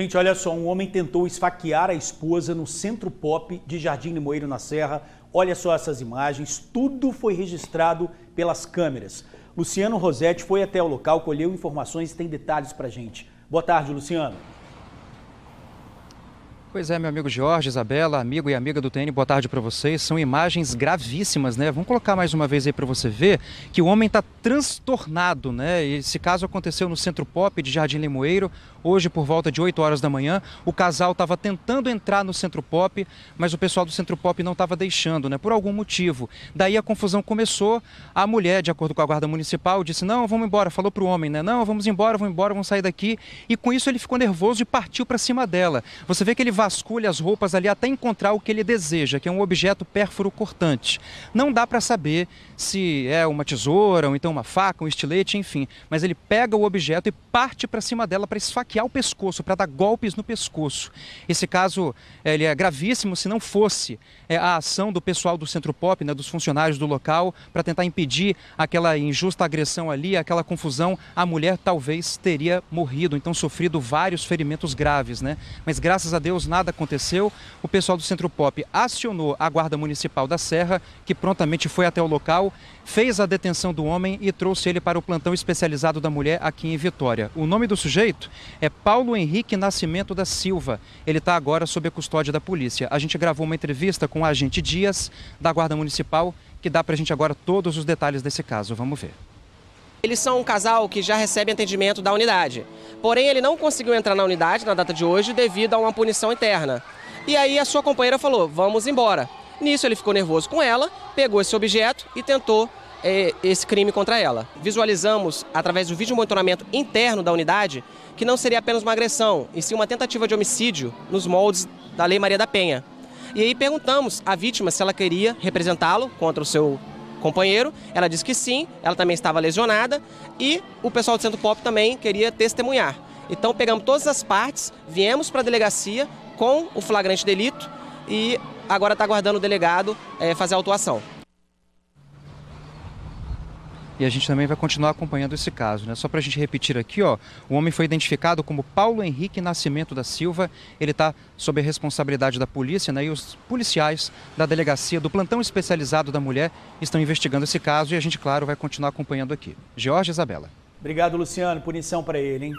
Gente, olha só, um homem tentou esfaquear a esposa no centro pop de Jardim Limoeiro, na Serra. Olha só essas imagens, tudo foi registrado pelas câmeras. Luciano Rosetti foi até o local, colheu informações e tem detalhes pra gente. Boa tarde, Luciano. Pois é, meu amigo Jorge, Isabela, amigo e amiga do TN, boa tarde para vocês. São imagens gravíssimas, né? Vamos colocar mais uma vez aí para você ver que o homem está transtornado, né? Esse caso aconteceu no Centro Pop de Jardim Limoeiro, hoje por volta de 8 horas da manhã. O casal estava tentando entrar no Centro Pop, mas o pessoal do Centro Pop não estava deixando, né? Por algum motivo. Daí a confusão começou. A mulher, de acordo com a guarda municipal, disse: "Não, vamos embora". Falou pro homem, né? "Não, vamos embora, vamos embora, vamos sair daqui". E com isso ele ficou nervoso e partiu para cima dela. Você vê que ele vai vasculha as roupas ali até encontrar o que ele deseja, que é um objeto pérfuro cortante. Não dá para saber se é uma tesoura, ou então uma faca, um estilete, enfim. Mas ele pega o objeto e parte para cima dela para esfaquear o pescoço, para dar golpes no pescoço. Esse caso eh, ele é gravíssimo se não fosse eh, a ação do pessoal do Centro Pop, né, dos funcionários do local, para tentar impedir aquela injusta agressão ali, aquela confusão. A mulher talvez teria morrido, então sofrido vários ferimentos graves, né? Mas graças a Deus nada aconteceu. O pessoal do Centro Pop acionou a Guarda Municipal da Serra, que prontamente foi até o local, fez a detenção do homem e trouxe ele para o plantão especializado da mulher aqui em Vitória. O nome do sujeito é Paulo Henrique Nascimento da Silva. Ele está agora sob a custódia da polícia. A gente gravou uma entrevista com o agente Dias, da Guarda Municipal, que dá para a gente agora todos os detalhes desse caso. Vamos ver. Eles são um casal que já recebe atendimento da unidade. Porém, ele não conseguiu entrar na unidade na data de hoje devido a uma punição interna. E aí a sua companheira falou: vamos embora. Nisso, ele ficou nervoso com ela, pegou esse objeto e tentou eh, esse crime contra ela. Visualizamos, através do vídeo monitoramento interno da unidade, que não seria apenas uma agressão, e sim uma tentativa de homicídio nos moldes da Lei Maria da Penha. E aí perguntamos à vítima se ela queria representá-lo contra o seu companheiro. Ela disse que sim, ela também estava lesionada e o pessoal do Centro Pop também queria testemunhar. Então pegamos todas as partes, viemos para a delegacia com o flagrante delito e agora está aguardando o delegado é, fazer a autuação e a gente também vai continuar acompanhando esse caso. Né? Só para a gente repetir aqui, ó, o homem foi identificado como Paulo Henrique Nascimento da Silva. Ele está sob a responsabilidade da polícia né? e os policiais da delegacia do plantão especializado da mulher estão investigando esse caso e a gente, claro, vai continuar acompanhando aqui. Jorge Isabela. Obrigado, Luciano. Punição para ele, hein?